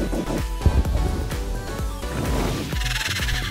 Thank you.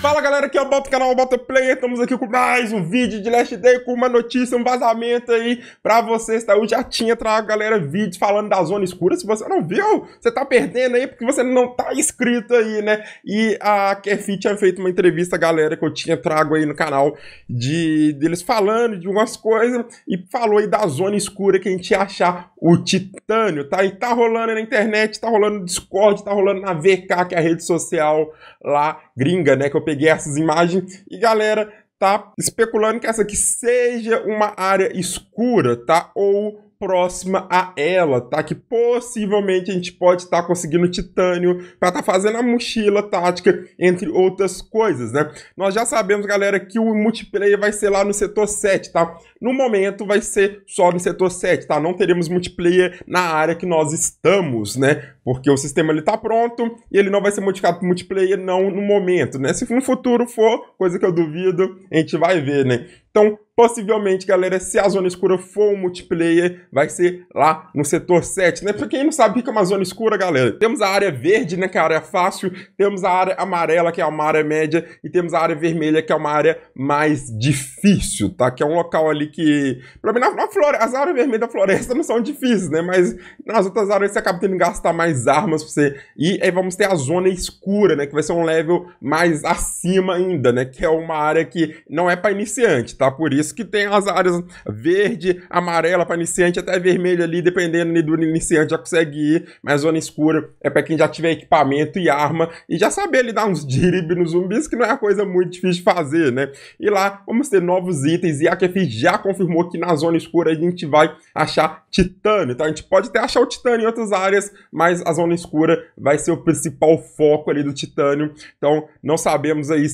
Fala galera, aqui é o Bota, canal Bota Player. Estamos aqui com mais um vídeo de Last Day com uma notícia, um vazamento aí pra vocês. Tá? Eu já tinha trago, galera, vídeo falando da Zona Escura. Se você não viu, você tá perdendo aí porque você não tá inscrito aí, né? E a Kefi tinha feito uma entrevista, galera, que eu tinha trago aí no canal de deles falando de algumas coisas e falou aí da Zona Escura que a gente ia achar o Titânio, tá? E tá rolando na internet, tá rolando no Discord, tá rolando na VK, que é a rede social lá gringa, né? Que eu peguei essas imagens e galera tá especulando que essa aqui seja uma área escura, tá? Ou próxima a ela, tá? Que possivelmente a gente pode estar tá conseguindo titânio para estar tá fazendo a mochila tática, entre outras coisas, né? Nós já sabemos, galera, que o multiplayer vai ser lá no setor 7, tá? No momento vai ser só no setor 7, tá? Não teremos multiplayer na área que nós estamos, né? porque o sistema ele tá pronto e ele não vai ser modificado para multiplayer não no momento, né? Se no futuro for, coisa que eu duvido, a gente vai ver, né? Então, possivelmente, galera, se a Zona Escura for um multiplayer, vai ser lá no setor 7, né? Pra quem não sabe o que é uma Zona Escura, galera, temos a área verde, né, que é a área fácil, temos a área amarela, que é uma área média, e temos a área vermelha, que é uma área mais difícil, tá? Que é um local ali que... Pra mim, na, na floresta, as áreas vermelhas da floresta não são difíceis, né? Mas nas outras áreas você acaba tendo que gastar mais mais armas pra você ir. E aí vamos ter a zona escura, né? Que vai ser um level mais acima ainda, né? Que é uma área que não é para iniciante, tá? Por isso que tem as áreas verde, amarela para iniciante, até vermelha ali, dependendo do iniciante já consegue ir. Mas zona escura é para quem já tiver equipamento e arma e já saber ali dar uns dirib nos zumbis, que não é uma coisa muito difícil de fazer, né? E lá vamos ter novos itens e a Kefi já confirmou que na zona escura a gente vai achar titânio, tá? A gente pode até achar o titânio em outras áreas, mas a zona escura vai ser o principal foco ali do titânio. Então, não sabemos aí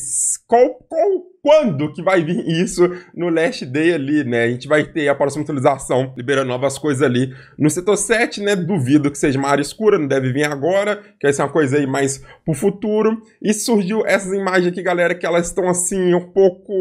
qual, qual quando que vai vir isso no Last Day ali, né? A gente vai ter a próxima atualização liberando novas coisas ali no setor 7, né? Duvido que seja uma área escura, não deve vir agora, que vai ser uma coisa aí mais pro futuro. E surgiu essas imagens aqui, galera, que elas estão assim um pouco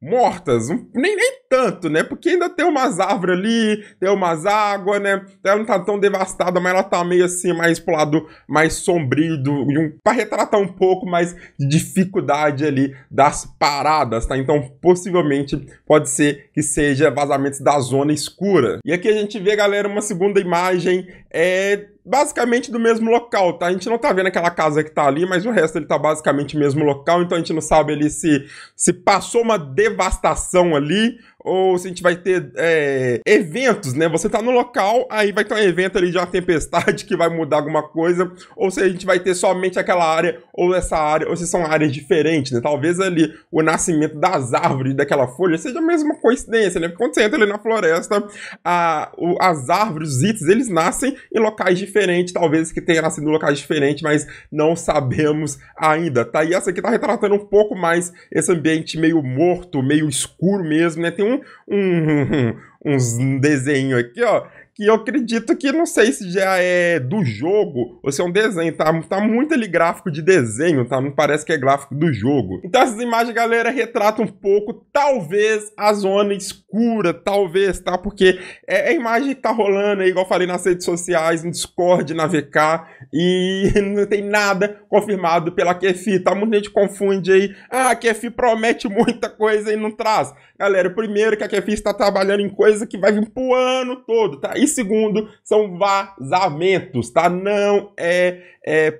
mortas, nem, nem tanto, né? Porque ainda tem umas árvores ali, tem umas águas, né? Então, ela não tá tão devastada, mas ela tá meio assim, mais pro lado mais sombrio, um, pra retratar um pouco mais de dificuldade ali das paradas, tá? Então, possivelmente, pode ser que seja vazamentos da zona escura. E aqui a gente vê, galera, uma segunda imagem é basicamente do mesmo local, tá? A gente não tá vendo aquela casa que tá ali, mas o resto ele tá basicamente no mesmo local, então a gente não sabe ali se, se passou uma devastação ali, ou se a gente vai ter é, eventos, né? Você tá no local, aí vai ter um evento ali de uma tempestade que vai mudar alguma coisa, ou se a gente vai ter somente aquela área, ou essa área, ou se são áreas diferentes, né? Talvez ali o nascimento das árvores daquela folha seja a mesma coincidência, né? Porque quando você entra ali na floresta, a, o, as árvores, os itens, eles nascem em locais diferentes diferente, talvez que tenha nascido em locais diferentes, mas não sabemos ainda, tá? E essa aqui tá retratando um pouco mais esse ambiente meio morto, meio escuro mesmo, né? Tem um, um, um uns desenho aqui, ó, que eu acredito que não sei se já é do jogo ou se é um desenho, tá? Tá muito ali gráfico de desenho, tá? Não parece que é gráfico do jogo. Então essas imagens, galera, retratam um pouco, talvez, a zona escura, talvez, tá? Porque é a é imagem que tá rolando aí, igual falei, nas redes sociais, no Discord, na VK, e não tem nada confirmado pela Kefi, tá? Muita gente confunde aí, ah, a Kefi promete muita coisa e não traz. Galera, primeiro é que a Kefi está trabalhando em coisa que vai vir pro ano todo, tá? E segundo, são vazamentos, tá? Não é, é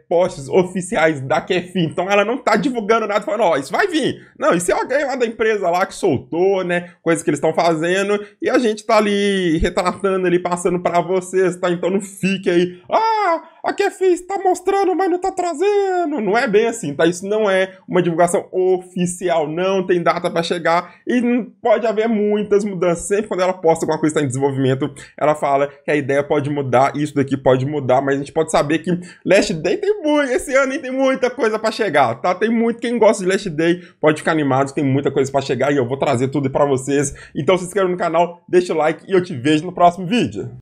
oficiais da Kefim. Então ela não tá divulgando nada, falando, ó, oh, isso vai vir. Não, isso é alguém lá da empresa lá que soltou, né? Coisa que eles estão fazendo. E a gente tá ali retratando, ali, passando para vocês, tá? Então não fique aí, ah, ah, a Kefis é está mostrando, mas não está trazendo. Não é bem assim, tá? Isso não é uma divulgação oficial, não tem data para chegar e pode haver muitas mudanças. Sempre quando ela posta alguma coisa que tá em desenvolvimento, ela fala que a ideia pode mudar, isso daqui pode mudar, mas a gente pode saber que Last Day tem muito, esse ano tem muita coisa para chegar, tá? Tem muito, quem gosta de Last Day pode ficar animado, tem muita coisa para chegar e eu vou trazer tudo para vocês. Então se inscreva no canal, deixa o like e eu te vejo no próximo vídeo.